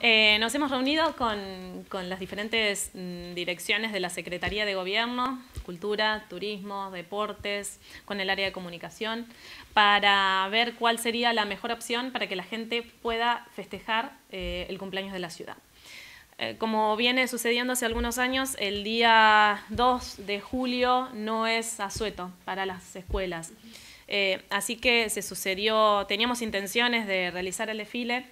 Eh, nos hemos reunido con, las diferentes mm, direcciones de la Secretaría de Gobierno, Cultura, Turismo, Deportes, con el área de comunicación, para ver cuál sería la mejor opción para que la gente pueda festejar eh, el cumpleaños de la ciudad. Eh, como viene sucediendo hace algunos años, el día 2 de julio no es asueto para las escuelas. así que se sucedió, teníamos intenciones de realizar el desfile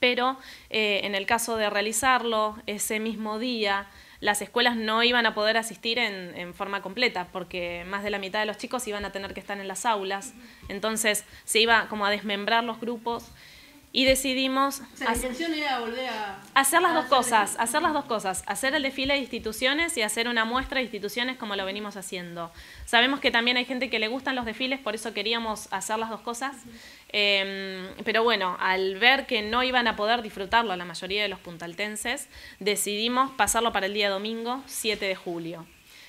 pero eh, en el caso de realizarlo ese mismo día, las escuelas no iban a poder asistir en, en, forma completa, porque más de la mitad de los chicos iban a tener que estar en las aulas, entonces se iba como a desmembrar los grupos y decidimos hacer, las dos cosas, hacer las dos cosas, hacer el desfile de instituciones y hacer una muestra de instituciones como lo venimos haciendo. Sabemos que también hay gente que le gustan los desfiles, por eso queríamos hacer las dos cosas, eh, pero bueno, al ver que no iban a poder disfrutarlo la mayoría de los puntaltenses, decidimos pasarlo para el día domingo 7 de julio.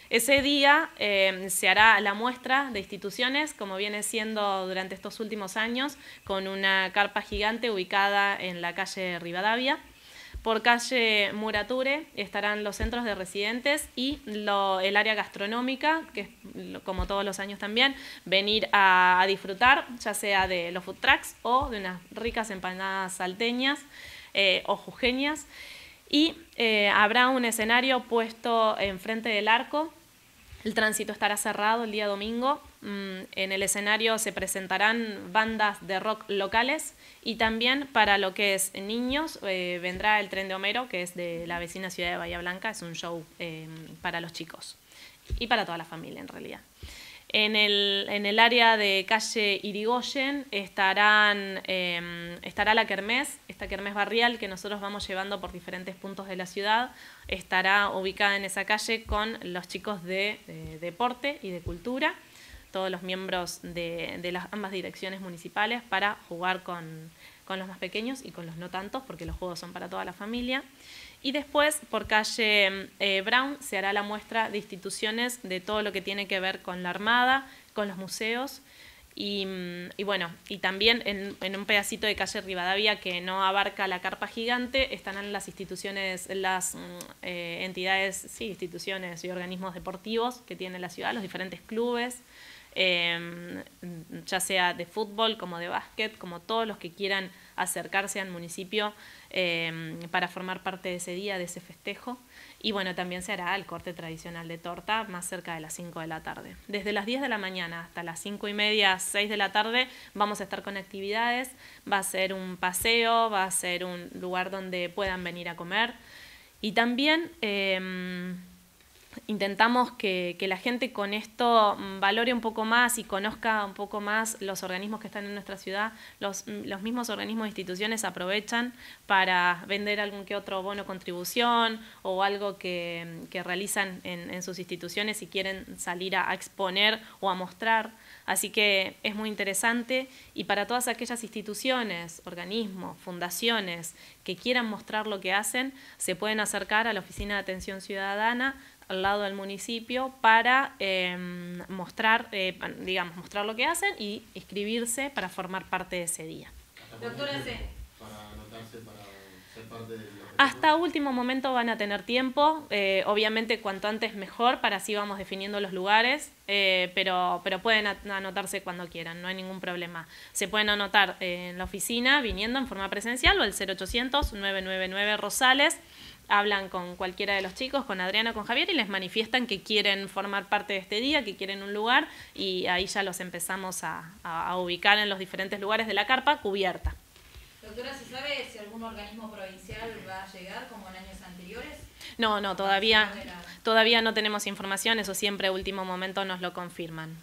Ese día em, se hará la muestra de instituciones, como viene siendo durante estos últimos años, con una carpa gigante ubicada en la calle Rivadavia. Por calle Murature estarán los centros de residentes y el área gastronómica, que es como todos los años también, venir a, disfrutar, ya sea de los food trucks o de unas ricas empanadas salteñas eh, o jujeñas. Y eh, habrá un escenario puesto enfrente del arco el tránsito estará cerrado el día domingo. Mm, en el escenario se presentarán bandas de rock locales y también para lo que es niños eh, vendrá el tren de Homero, que es de la vecina ciudad de Bahía Blanca. Es un show eh, para los chicos y para toda la familia en realidad. En el, en el área de calle Irigoyen estarán, em, estará la Kermés, esta Kermés barrial que nosotros vamos llevando por diferentes puntos de la ciudad, estará ubicada en esa calle con los chicos de deporte y de cultura todos los miembros de, las ambas direcciones municipales para jugar con, los más pequeños y con los no tantos, porque los juegos son para toda la familia. Y después, por calle eh, Brown, se hará la muestra de instituciones de todo lo que tiene que ver con la Armada, con los museos. Y, bueno, y también en, un pedacito de calle Rivadavia que no abarca la carpa gigante, estarán las instituciones, las mm, eh, entidades, sí, instituciones y organismos deportivos que tiene la ciudad, los diferentes clubes. Em, ya sea de fútbol como de básquet, como todos los que quieran acercarse al municipio em, para formar parte de ese día, de ese festejo. Y bueno, también se hará el corte tradicional de torta más cerca de las 5 de la tarde. Desde las 10 de la mañana hasta las 5 y media, 6 de la tarde, vamos a estar con actividades. Va a ser un paseo, va a ser un lugar donde puedan venir a comer. Y también... Em, intentamos que, la gente con esto mm, valore un poco más y conozca un poco más los organismos que están en nuestra ciudad. Los, mm, mismos organismos e instituciones aprovechan para vender algún que otro bono contribución o algo mm, que, realizan en, en, sus instituciones y quieren salir a exponer o a mostrar. Así que es muy interesante y para todas aquellas instituciones, organismos, fundaciones que quieran mostrar lo que hacen, se pueden acercar a la Oficina de Atención Ciudadana al lado del municipio para em, mostrar, eh, digamos, mostrar lo que hacen y inscribirse para formar parte de ese día. Para anotarse para hasta último momento van a tener tiempo, eh, obviamente cuanto antes mejor, para así vamos definiendo los lugares, eh, pero, pero pueden anotarse cuando quieran, no hay ningún problema. Se pueden anotar en la oficina viniendo en forma presencial o el 0800-999 Rosales hablan con cualquiera de los chicos, con Adriano, con Javier, y les manifiestan que quieren formar parte de este día, que quieren un lugar, y ahí ya los empezamos a ubicar en los diferentes lugares de la carpa cubierta se sabe si algún organismo provincial va a llegar como en años anteriores? No, no, todavía, todavía no tenemos información, eso siempre a último momento nos lo confirman.